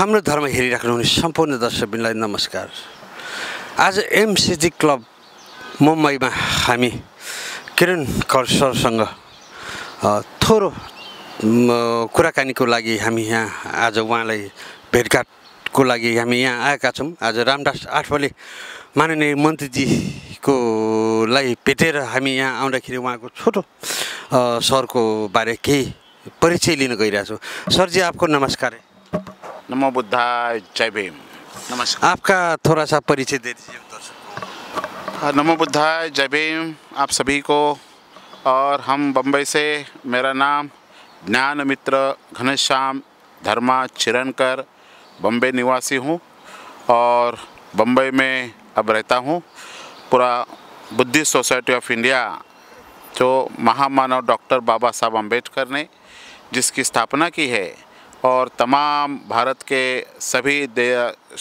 हाम्रो धर्म हेरिराख्नुहुने सम्पूर्ण दर्शकबिनलाई नमस्कार आज एमसिजी क्लब मुम्बईमा हामी किरण कर सरसँग थोरो कुराकानीको लागि हामी यहाँ आज उहाँलाई भेटघाटको लागि हामी यहाँ आएका छौँ आज रामदास आठवले माननीय मन्त्रीजीको लाई भेटेर हामी यहाँ आउँदाखेरि उहाँको छोटो सरको बारे केही परिचय लिन गइरहेछौँ सरजी आफको नमस्कार नमो बुद्धा जय भीम नमस्कार आपका थोड़ा सा परिचय दे दीजिए हाँ, नमो बुद्धा जय भीम आप सभी को और हम बम्बई से मेरा नाम ज्ञान मित्र घनश्याम धर्मा चिरनकर बम्बे निवासी हूँ और बम्बई में अब रहता हूँ पूरा बुद्धिस्ट सोसाइटी ऑफ इंडिया जो महामानव डॉक्टर बाबा साहब अम्बेडकर ने जिसकी स्थापना की है और तमाम भारत के सभी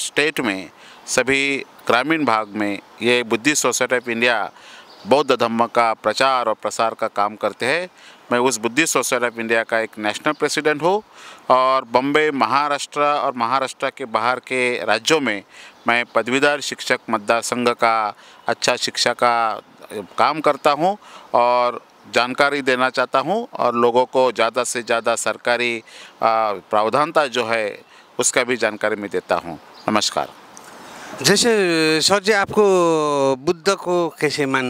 स्टेट में सभी ग्रामीण भाग में ये बुद्धिस्ट सोसाइटी ऑफ इंडिया बौद्ध धर्म का प्रचार और प्रसार का काम करते हैं मैं उस बुद्धिस्ट सोसाइटी ऑफ इंडिया का एक नेशनल प्रेसिडेंट हूँ और बम्बे महाराष्ट्र और महाराष्ट्र के बाहर के राज्यों में मैं पदवीधर शिक्षक मतदार संघ का अच्छा शिक्षा का काम करता हूँ और जानकारी देना चाहता हूं और लोगों को ज़्यादा से ज़्यादा सरकारी प्रावधानता जो है उसका भी जानकारी मैं देता हूं नमस्कार जैसे सर जी आपको बुद्ध को कैसे मान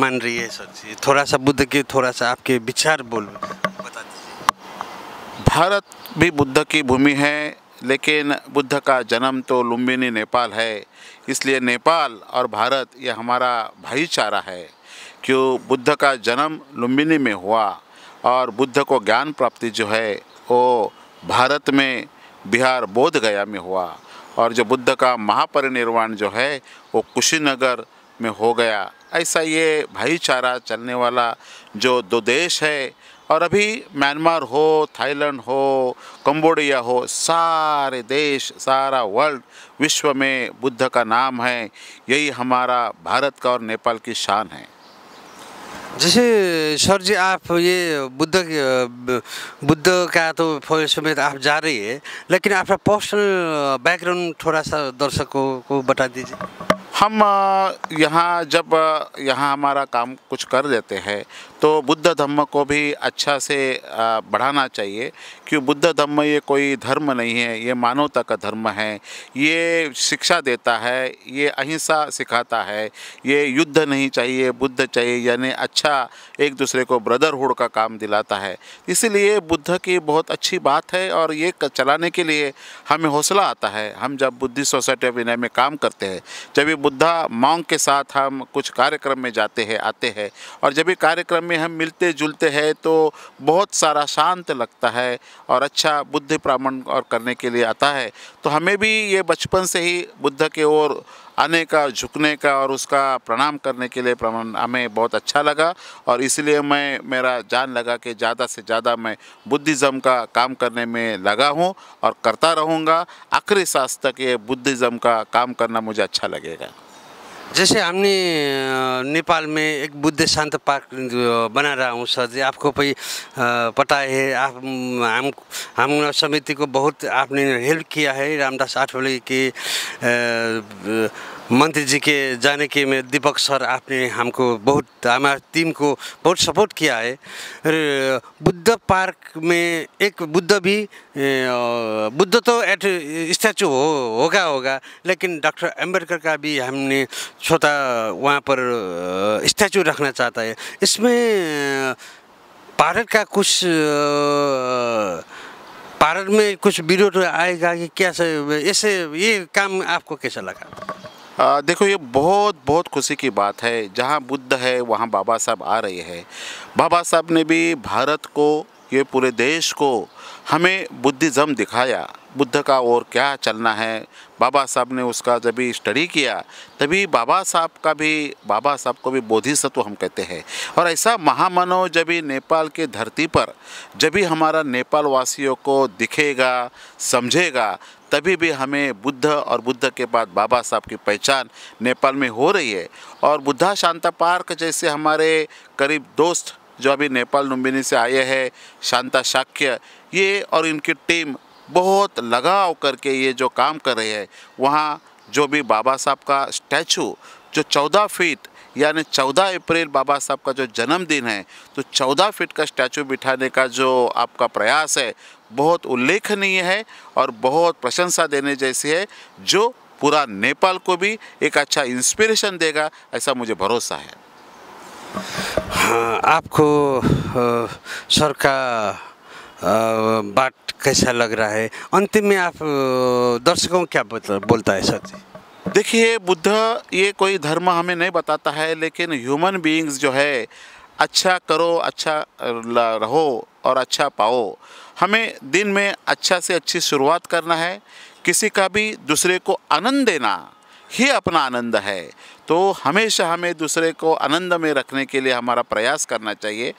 मान रही है सर जी थोड़ा सा बुद्ध के थोड़ा सा आपके विचार बोल बता दीजिए भारत भी बुद्ध की भूमि है लेकिन बुद्ध का जन्म तो लुम्बिनी नेपाल है इसलिए नेपाल और भारत ये हमारा भाईचारा है कि बुद्ध का जन्म लुम्बिनी में हुआ और बुद्ध को ज्ञान प्राप्ति जो है वो भारत में बिहार बोधगया में हुआ और जो बुद्ध का महापरिनिर्वाण जो है वो कुशीनगर में हो गया ऐसा ये भाईचारा चलने वाला जो दो देश है और अभी म्यांमार हो थाईलैंड हो कंबोडिया हो सारे देश सारा वर्ल्ड विश्व में बुद्ध का नाम है यही हमारा भारत का और नेपाल की शान है जैसे सर जी आप ये बुद्ध बुद्ध का तो फौज समेत आप जा रही है लेकिन आपका पर्सनल बैकग्राउंड थोड़ा सा दर्शकों को बता दीजिए हम यहाँ जब यहाँ हमारा काम कुछ कर देते हैं तो बुद्ध धर्म को भी अच्छा से बढ़ाना चाहिए क्यों बुद्ध धर्म ये कोई धर्म नहीं है ये मानवता का धर्म है ये शिक्षा देता है ये अहिंसा सिखाता है ये युद्ध नहीं चाहिए बुद्ध चाहिए यानी अच्छा एक दूसरे को ब्रदरहुड का काम दिलाता है इसीलिए बुद्ध की बहुत अच्छी बात है और ये चलाने के लिए हमें हौसला आता है हम जब बुद्धिस्ट सोसाइटी ऑफ इंडिया में काम करते हैं जब ये बुद्धा मांग के साथ हम कुछ कार्यक्रम में जाते हैं आते हैं और जब भी कार्यक्रम में हम मिलते जुलते हैं तो बहुत सारा शांत लगता है और अच्छा बुद्धि प्रामण और करने के लिए आता है तो हमें भी ये बचपन से ही बुद्ध के ओर आने का झुकने का और उसका प्रणाम करने के लिए हमें बहुत अच्छा लगा और इसलिए मैं मेरा जान लगा कि ज़्यादा से ज़्यादा मैं बुद्धिज़्म का काम करने में लगा हूँ और करता रहूँगा आखिरी सांस तक ये बुद्धिज़्म का काम करना मुझे अच्छा लगेगा जैसे हामी नेपाल में एक बुद्ध शांत पार्क बना रहा हूँ सर जी आपको भी पता है आप हम को बहुत आपने हेल्प किया है रामदास आठवले के मंत्री जी के जाने के में दीपक सर आपने हमको बहुत हमारे टीम को बहुत सपोर्ट किया है बुद्ध पार्क में एक बुद्ध भी बुद्ध तो एट स्टैचू हो होगा होगा लेकिन डॉक्टर अम्बेडकर का भी हमने छोटा वहाँ पर स्टैचू रखना चाहता है इसमें भारत का कुछ भारत में कुछ विरोध आएगा कि कैसे ऐसे ये काम आपको कैसा लगा आ, देखो ये बहुत बहुत खुशी की बात है जहाँ बुद्ध है वहाँ बाबा साहब आ रहे हैं बाबा साहब ने भी भारत को ये पूरे देश को हमें बुद्धिज़्म दिखाया बुद्ध का और क्या चलना है बाबा साहब ने उसका जब भी स्टडी किया तभी बाबा साहब का भी बाबा साहब को भी बोधिसत्व हम कहते हैं और ऐसा महामानव जब भी नेपाल के धरती पर जब भी हमारा नेपाल वासियों को दिखेगा समझेगा तभी भी हमें बुद्ध और बुद्ध के बाद बाबा साहब की पहचान नेपाल में हो रही है और बुद्धा शांता पार्क जैसे हमारे करीब दोस्त जो अभी नेपाल लुम्बिनी से आए हैं शांता शाक्य ये और इनकी टीम बहुत लगाव करके ये जो काम कर रहे हैं वहाँ जो भी बाबा साहब का स्टैचू जो चौदह फीट यानी 14 अप्रैल बाबा साहब का जो जन्मदिन है तो 14 फीट का स्टैचू बिठाने का जो आपका प्रयास है बहुत उल्लेखनीय है और बहुत प्रशंसा देने जैसी है जो पूरा नेपाल को भी एक अच्छा इंस्पिरेशन देगा ऐसा मुझे भरोसा है हाँ, आपको सरकार बाट कैसा लग रहा है अंतिम में आप दर्शकों क्या बोलता है सर देखिए बुद्ध ये कोई धर्म हमें नहीं बताता है लेकिन ह्यूमन बीइंग्स जो है अच्छा करो अच्छा रहो और अच्छा पाओ हमें दिन में अच्छा से अच्छी शुरुआत करना है किसी का भी दूसरे को आनंद देना ही अपना आनंद है तो हमेशा हमें दूसरे को आनंद में रखने के लिए हमारा प्रयास करना चाहिए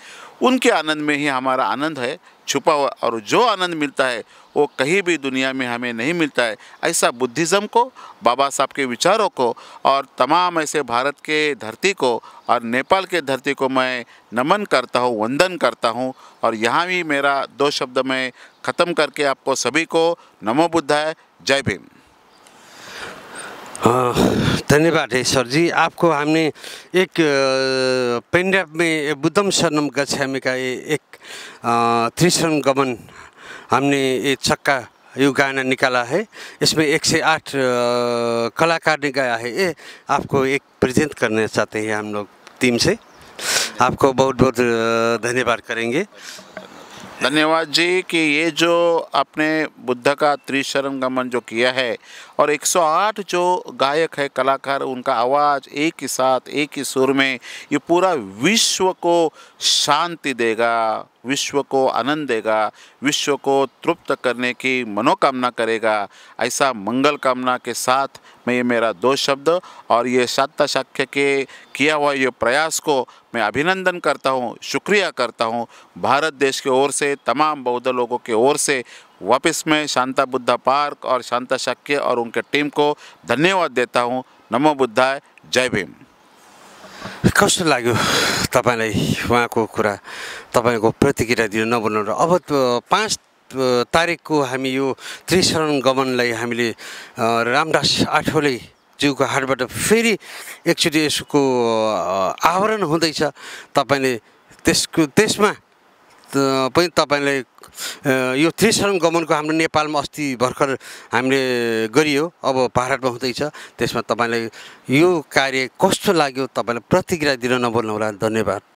उनके आनंद में ही हमारा आनंद है छुपा हुआ और जो आनंद मिलता है वो कहीं भी दुनिया में हमें नहीं मिलता है ऐसा बुद्धिज़्म को बाबा साहब के विचारों को और तमाम ऐसे भारत के धरती को और नेपाल के धरती को मैं नमन करता हूँ वंदन करता हूँ और यहाँ भी मेरा दो शब्द मैं ख़त्म करके आपको सभी को नमो बुद्धाय जय भीम हाँ। धन्यवाद ईश्वर जी आपको हमने एक पेंडप में बुद्धम शरणम गच्छामी का एक त्रिशरण गमन हमने ये छक्का यु गाना निकाला है इसमें एक से आठ कलाकार ने गाया है ये आपको एक प्रेजेंट करना चाहते हैं हम लोग टीम से आपको बहुत बहुत धन्यवाद करेंगे धन्यवाद जी कि ये जो आपने बुद्ध का त्रिशरण गमन जो किया है और 108 जो गायक है कलाकार उनका आवाज़ एक ही साथ एक ही सुर में ये पूरा विश्व को शांति देगा विश्व को आनंद देगा विश्व को तृप्त करने की मनोकामना करेगा ऐसा मंगल कामना के साथ मैं ये मेरा दो शब्द और ये सात्ता शाख्य के किया हुआ ये प्रयास को मैं अभिनंदन करता हूँ शुक्रिया करता हूँ भारत देश के ओर से तमाम बौद्ध लोगों की ओर से वापस मैं शांता बुद्धा पार्क और शांता शक्य और उनके टीम को धन्यवाद देता हूँ नमो बुद्धाय जय भीम कस्तो लाग्यो तपाईँलाई उहाँको कुरा तपाईँको प्रतिक्रिया दिनु नबोल्नु र अब पाँच तारिकको हामी यो त्रिशरण गमनलाई हामीले रामदास आठवले हाटबाट फेरि एकचोटि यसको आवरण हुँदैछ तपाईँले त्यसको त्यसमा पनि तपाईँले यो त्रिशरण गमनको हाम्रो नेपालमा अस्ति भर्खर हामीले गरियो अब भारतमा हुँदैछ त्यसमा तपाईँलाई यो कार्य कस्तो लाग्यो तपाईँलाई प्रतिक्रिया दिन नबोल्नु होला धन्यवाद